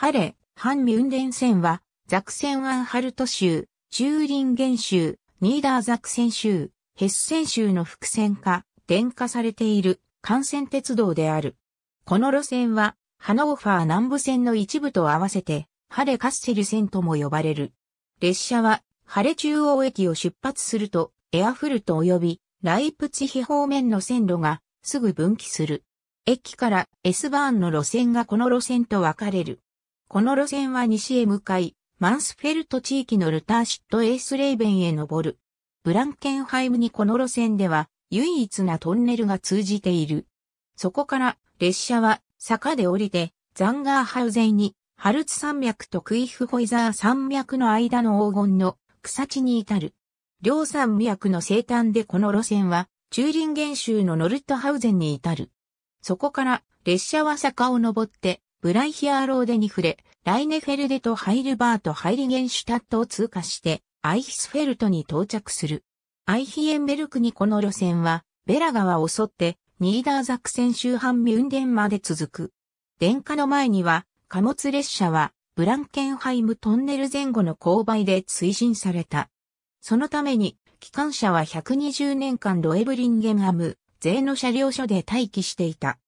ハレ、ハンミュンデン線は、ザクセンアンハルト州、チューリンゲン州、ニーダーザクセン州、ヘッセン州の複線化、電化されている幹線鉄道である。この路線は、ハノーファー南部線の一部と合わせて、ハレカッセル線とも呼ばれる。列車は、ハレ中央駅を出発すると、エアフルト及び、ライプツヒ方面の線路が、すぐ分岐する。駅から S バーンの路線がこの路線と分かれる。この路線は西へ向かい、マンスフェルト地域のルターシットエースレイベンへ登る。ブランケンハイムにこの路線では唯一なトンネルが通じている。そこから列車は坂で降りてザンガーハウゼンにハルツ山脈とクイフホイザー山脈の間の黄金の草地に至る。両山脈の生誕でこの路線はチューリンゲン州のノルトハウゼンに至る。そこから列車は坂を登ってブライヒアーローデに触れ、ライネフェルデとハイルバート・ハイリゲンシュタットを通過して、アイヒスフェルトに到着する。アイヒエンベルクにこの路線は、ベラ川を襲って、ニーダーザクセン周辺ミュンデンまで続く。電化の前には、貨物列車は、ブランケンハイムトンネル前後の勾配で推進された。そのために、機関車は120年間ロエブリンゲンアム、税の車両所で待機していた。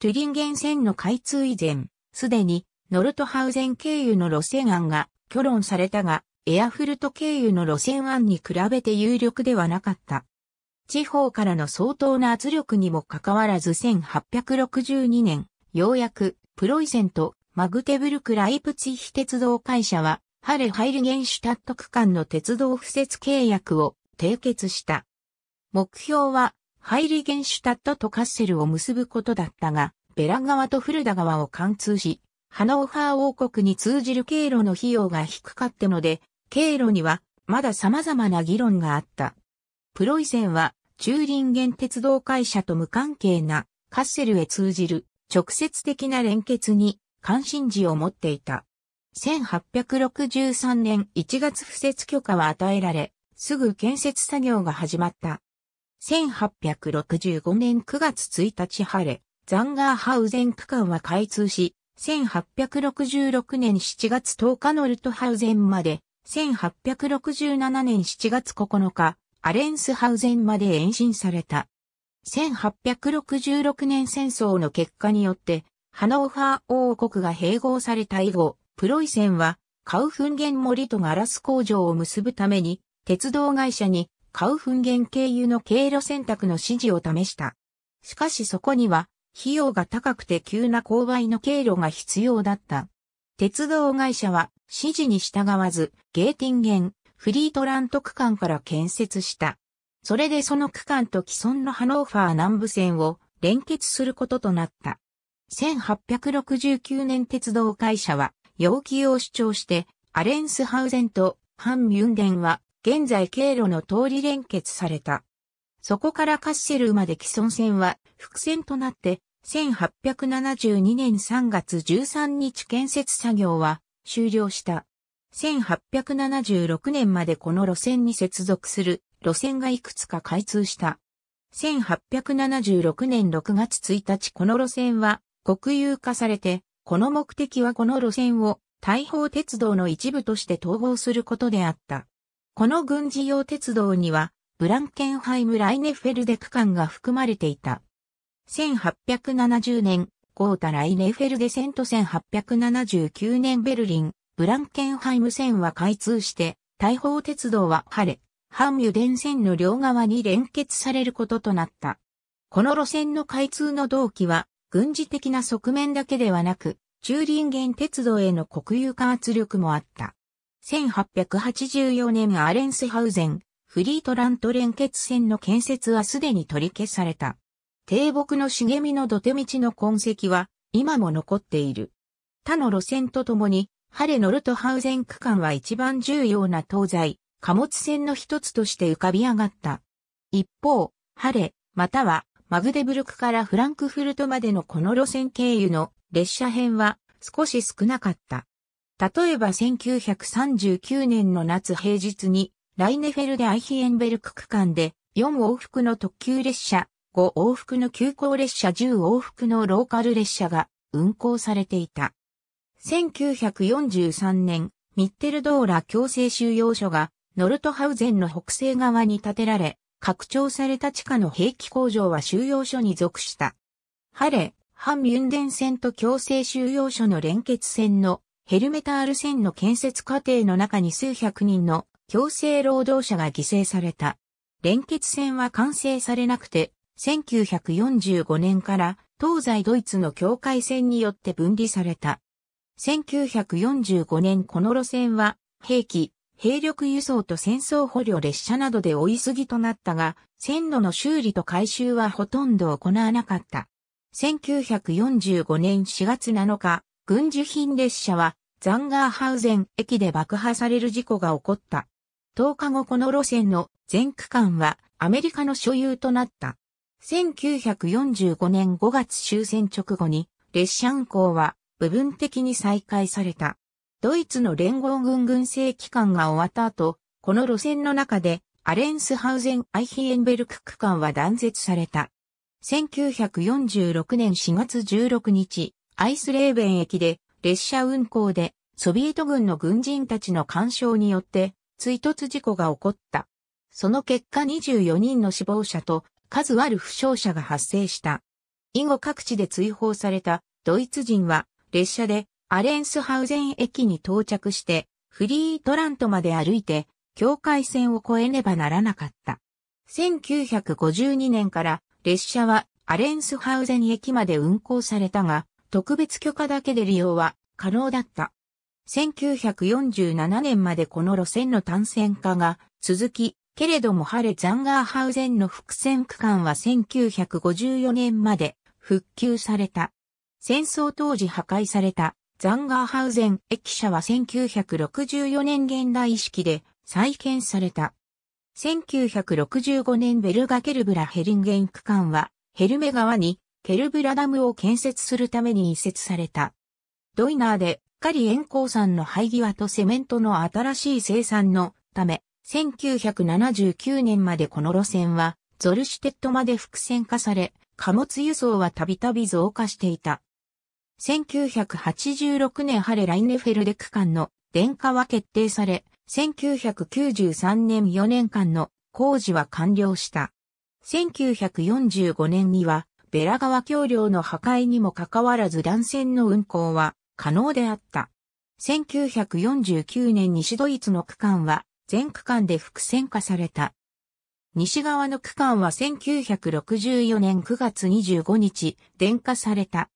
トゥリンゲン線の開通以前、すでにノルトハウゼン経由の路線案が挙論されたが、エアフルト経由の路線案に比べて有力ではなかった。地方からの相当な圧力にもかかわらず1862年、ようやくプロイセンとマグテブルク・ライプツィヒ鉄道会社は、ハレ・ハイルゲンシュタット区間の鉄道敷設契約を締結した。目標は、ハイリゲンシュタットとカッセルを結ぶことだったが、ベラ川と古田川を貫通し、ハノーファー王国に通じる経路の費用が低かったので、経路にはまだ様々な議論があった。プロイセンは中林原鉄道会社と無関係なカッセルへ通じる直接的な連結に関心事を持っていた。1863年1月付設許可は与えられ、すぐ建設作業が始まった。1865年9月1日晴れ、ザンガーハウゼン区間は開通し、1866年7月10日のルトハウゼンまで、1867年7月9日、アレンスハウゼンまで延伸された。1866年戦争の結果によって、ハノーファー王国が併合された以後、プロイセンは、カウフンゲン森とガラス工場を結ぶために、鉄道会社にカウフンゲン経由の経路選択の指示を試した。しかしそこには、費用が高くて急な勾配の経路が必要だった。鉄道会社は指示に従わず、ゲーティンゲン、フリートラント区間から建設した。それでその区間と既存のハノーファー南部線を連結することとなった。1869年鉄道会社は要求を主張して、アレンスハウゼンとハンミュンデンは現在経路の通り連結された。そこからカッセルまで既存線は伏線となって1872年3月13日建設作業は終了した。1876年までこの路線に接続する路線がいくつか開通した。1876年6月1日この路線は国有化されて、この目的はこの路線を大砲鉄道の一部として統合することであった。この軍事用鉄道には、ブランケンハイム・ライネフェルデ区間が含まれていた。1870年、ゴータ・ライネフェルゲ線と1879年ベルリン、ブランケンハイム線は開通して、大砲鉄道は晴れ、ハンデン線の両側に連結されることとなった。この路線の開通の動機は、軍事的な側面だけではなく、ンゲ原鉄道への国有化圧力もあった。1884年アレンスハウゼン、フリートラント連結線の建設はすでに取り消された。低木の茂みの土手道の痕跡は今も残っている。他の路線とともに、ハレノルトハウゼン区間は一番重要な東西、貨物線の一つとして浮かび上がった。一方、ハレ、またはマグデブルクからフランクフルトまでのこの路線経由の列車編は少し少なかった。例えば1939年の夏平日にライネフェルデ・アイヒエンベルク区間で4往復の特急列車5往復の急行列車10往復のローカル列車が運行されていた。1943年、ミッテルドーラ強制収容所がノルトハウゼンの北西側に建てられ、拡張された地下の兵器工場は収容所に属した。ハレ、ハン・ミュンデン線と強制収容所の連結線のヘルメタール線の建設過程の中に数百人の強制労働者が犠牲された。連結線は完成されなくて1945年から東西ドイツの境界線によって分離された。1945年この路線は兵器、兵力輸送と戦争捕虜列車などで追い過ぎとなったが、線路の修理と改修はほとんど行わなかった。1945年4月7日、軍需品列車はザンガーハウゼン駅で爆破される事故が起こった。10日後この路線の全区間はアメリカの所有となった。1945年5月終戦直後に、列車運行は部分的に再開された。ドイツの連合軍軍政機関が終わった後、この路線の中でアレンスハウゼン・アイヒエンベルク区間は断絶された。1946年4月16日、アイスレーベン駅で列車運行でソビエト軍の軍人たちの干渉によって追突事故が起こった。その結果24人の死亡者と数ある負傷者が発生した。以後各地で追放されたドイツ人は列車でアレンスハウゼン駅に到着してフリートラントまで歩いて境界線を越えねばならなかった。1952年から列車はアレンスハウゼン駅まで運行されたが特別許可だけで利用は可能だった。1947年までこの路線の単線化が続き、けれどもハレ・ザンガーハウゼンの伏線区間は1954年まで復旧された。戦争当時破壊されたザンガーハウゼン駅舎は1964年現代式で再建された。1965年ベルガケルブラヘリンゲン区間はヘルメ川にケルブラダムを建設するために移設された。ドイナーでカリエンさんの廃際とセメントの新しい生産のため1979年までこの路線は、ゾルシュテットまで伏線化され、貨物輸送はたびたび増加していた。1986年ハレライネフェルデ区間の電化は決定され、1993年4年間の工事は完了した。1945年には、ベラ川橋梁の破壊にもかかわらず断線の運行は可能であった。1949年西ドイツの区間は全区間で複線化された。西側の区間は1964年9月25日、電化された。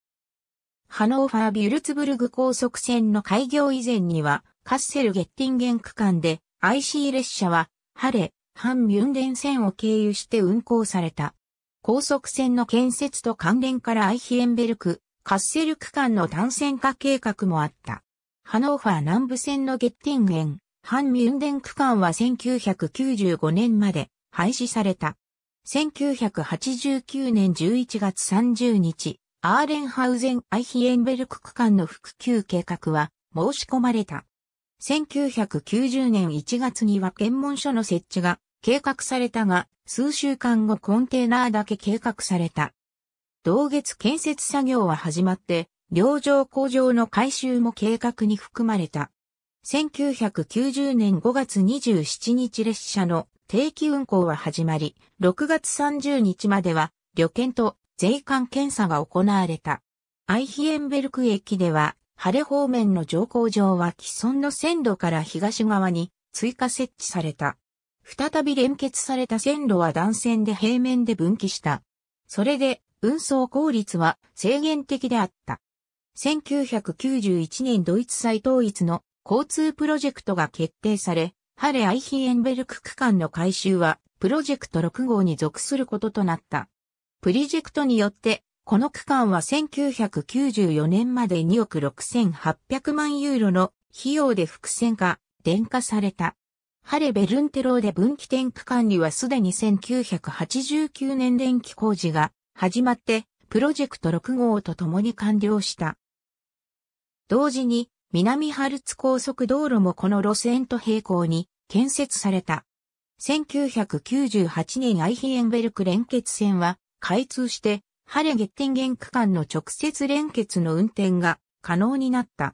ハノーファー・ビュルツブルグ高速線の開業以前には、カッセル・ゲッティンゲン区間で IC 列車は、ハレ、ハン・ミュンデン線を経由して運行された。高速線の建設と関連からアイヒエンベルク、カッセル区間の単線化計画もあった。ハノーファー南部線のゲッティンゲン、反ミュンデン区間は1995年まで廃止された。1989年11月30日、アーレンハウゼン・アイヒエンベルク区間の復旧計画は申し込まれた。1990年1月には検問所の設置が計画されたが、数週間後コンテナーだけ計画された。同月建設作業は始まって、両上工場の改修も計画に含まれた。1990年5月27日列車の定期運行は始まり、6月30日までは旅券と税関検査が行われた。アイヒエンベルク駅では、晴れ方面の乗降場は既存の線路から東側に追加設置された。再び連結された線路は断線で平面で分岐した。それで運送効率は制限的であった。1991年ドイツ再統一の交通プロジェクトが決定され、ハレ・アイヒエンベルク区間の改修は、プロジェクト6号に属することとなった。プリジェクトによって、この区間は1994年まで2億6800万ユーロの費用で伏線化、電化された。ハレ・ベルンテローで分岐点区間にはすでに1989年電気工事が始まって、プロジェクト6号と共に完了した。同時に、南ハルツ高速道路もこの路線と並行に建設された。1998年アイヒエンベルク連結線は開通してハレゲッテンゲン区間の直接連結の運転が可能になった。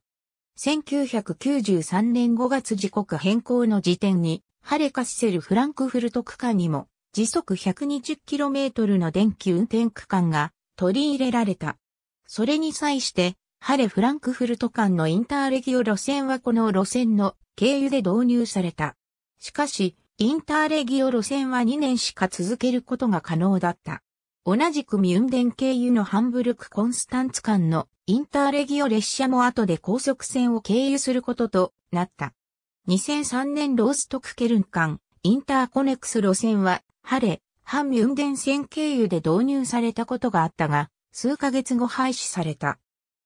1993年5月時刻変更の時点にハレカッセルフランクフルト区間にも時速 120km の電気運転区間が取り入れられた。それに際してハレ・フランクフルト間のインターレギオ路線はこの路線の経由で導入された。しかし、インターレギオ路線は2年しか続けることが可能だった。同じくミュンデン経由のハンブルク・コンスタンツ間のインターレギオ列車も後で高速線を経由することとなった。2003年ローストクケルン間インターコネクス路線はハレ、ハンミュンデン線経由で導入されたことがあったが、数ヶ月後廃止された。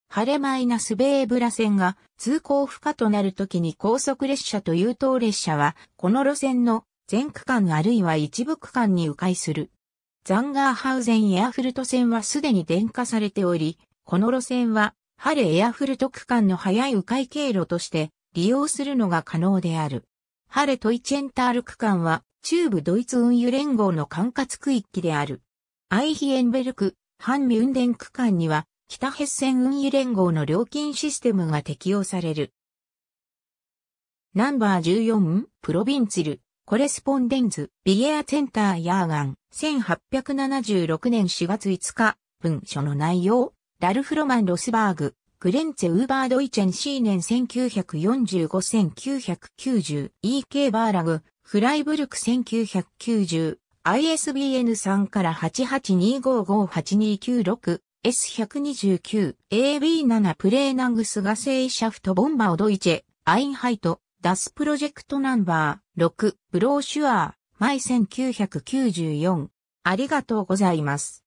晴れマイナスベーブラ線が通行不可となる時に高速列車と優等列車は、この路線の全区間あるいは一部区間に迂回する。ザンガーハウゼンエアフルト線はすでに電化されており、この路線は、晴れエアフルト区間の早い迂回経路として利用するのが可能である。晴れトイチェンタール区間は、中部ドイツ運輸連合の管轄区域である。アイヒエンベルク、ハンミュンデン区間には、北ヘッセン運輸連合の料金システムが適用される。ナンバー14、プロビンツィル、コレスポンデンズ、ビエアセンターヤーガン、1876年4月5日、文書の内容、ラルフ・ロマン・ロスバーグ、グレンツェ・ウーバードイチェン・シーネン1945-1990、E.K. バーラグ、フライブルク1990、ISBN 3から88255829 S129、AB7 プレーナングスガセイシャフトボンバードイチェ、アインハイト、ダスプロジェクトナンバー6、ブローシュアー、前1994。ありがとうございます。